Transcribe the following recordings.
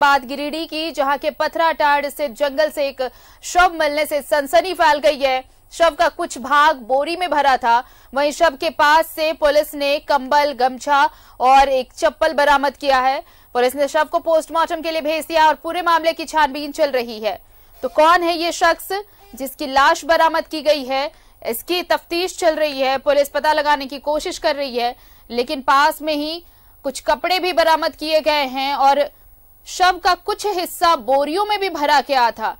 बाद गिरिडीह की जहां के पथराटाड़ स्थित जंगल से एक शव मिलने से सनसनी फैल गई है शव का कुछ भाग बोरी में भरा था वहीं शव के पास से पुलिस ने कंबल गमछा और एक चप्पल बरामद किया है पुलिस ने शव को पोस्टमार्टम के लिए भेज दिया और पूरे मामले की छानबीन चल रही है तो कौन है ये शख्स जिसकी लाश बरामद की गई है इसकी तफ्तीश चल रही है पुलिस पता लगाने की कोशिश कर रही है लेकिन पास में ही कुछ कपड़े भी बरामद किए गए हैं और शव का कुछ हिस्सा बोरियों में भी भरा गया था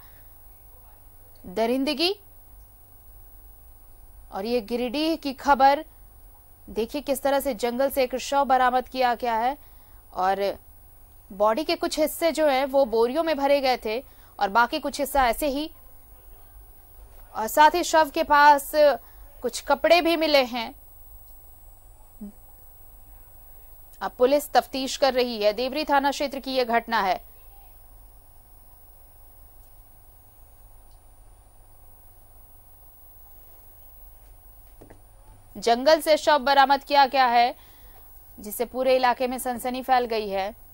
दरिंदगी और ये गिरिडीह की खबर देखिए किस तरह से जंगल से एक शव बरामद किया गया है और बॉडी के कुछ हिस्से जो है वो बोरियों में भरे गए थे और बाकी कुछ हिस्सा ऐसे ही और साथ ही शव के पास कुछ कपड़े भी मिले हैं अब पुलिस तफ्तीश कर रही है देवरी थाना क्षेत्र की यह घटना है जंगल से शव बरामद किया गया है जिससे पूरे इलाके में सनसनी फैल गई है